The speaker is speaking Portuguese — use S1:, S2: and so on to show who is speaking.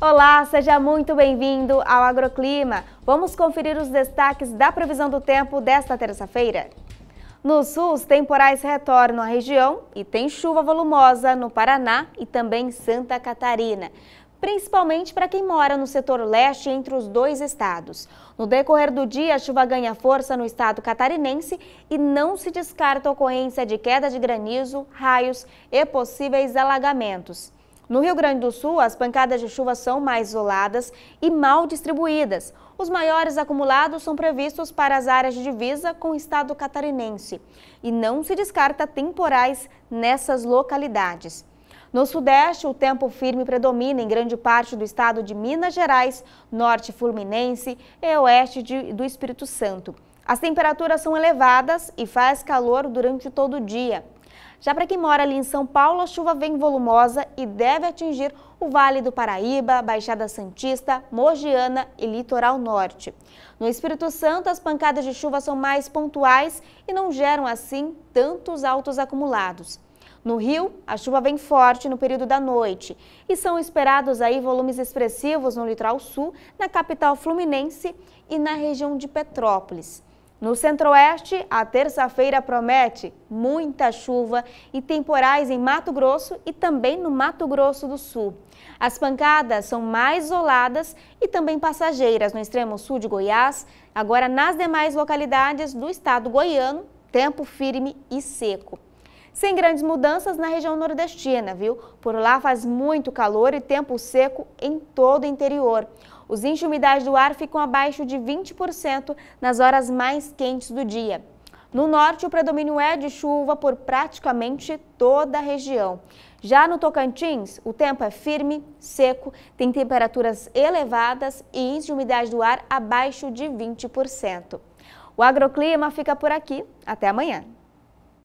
S1: Olá, seja muito bem-vindo ao Agroclima. Vamos conferir os destaques da previsão do tempo desta terça-feira. No sul, os temporais retornam à região e tem chuva volumosa no Paraná e também Santa Catarina principalmente para quem mora no setor leste entre os dois estados. No decorrer do dia, a chuva ganha força no estado catarinense e não se descarta a ocorrência de queda de granizo, raios e possíveis alagamentos. No Rio Grande do Sul, as pancadas de chuva são mais isoladas e mal distribuídas. Os maiores acumulados são previstos para as áreas de divisa com o estado catarinense. E não se descarta temporais nessas localidades. No Sudeste, o tempo firme predomina em grande parte do estado de Minas Gerais, norte fluminense e oeste de, do Espírito Santo. As temperaturas são elevadas e faz calor durante todo o dia. Já para quem mora ali em São Paulo, a chuva vem volumosa e deve atingir o Vale do Paraíba, Baixada Santista, Mogiana e Litoral Norte. No Espírito Santo, as pancadas de chuva são mais pontuais e não geram, assim, tantos altos acumulados. No Rio, a chuva vem forte no período da noite e são esperados aí volumes expressivos no litoral sul, na capital fluminense e na região de Petrópolis. No centro-oeste, a terça-feira promete muita chuva e temporais em Mato Grosso e também no Mato Grosso do Sul. As pancadas são mais isoladas e também passageiras no extremo sul de Goiás. Agora, nas demais localidades do estado goiano, tempo firme e seco. Sem grandes mudanças na região nordestina, viu? Por lá faz muito calor e tempo seco em todo o interior. Os índices de umidade do ar ficam abaixo de 20% nas horas mais quentes do dia. No norte, o predomínio é de chuva por praticamente toda a região. Já no Tocantins, o tempo é firme, seco, tem temperaturas elevadas e índice de umidade do ar abaixo de 20%. O agroclima fica por aqui. Até amanhã.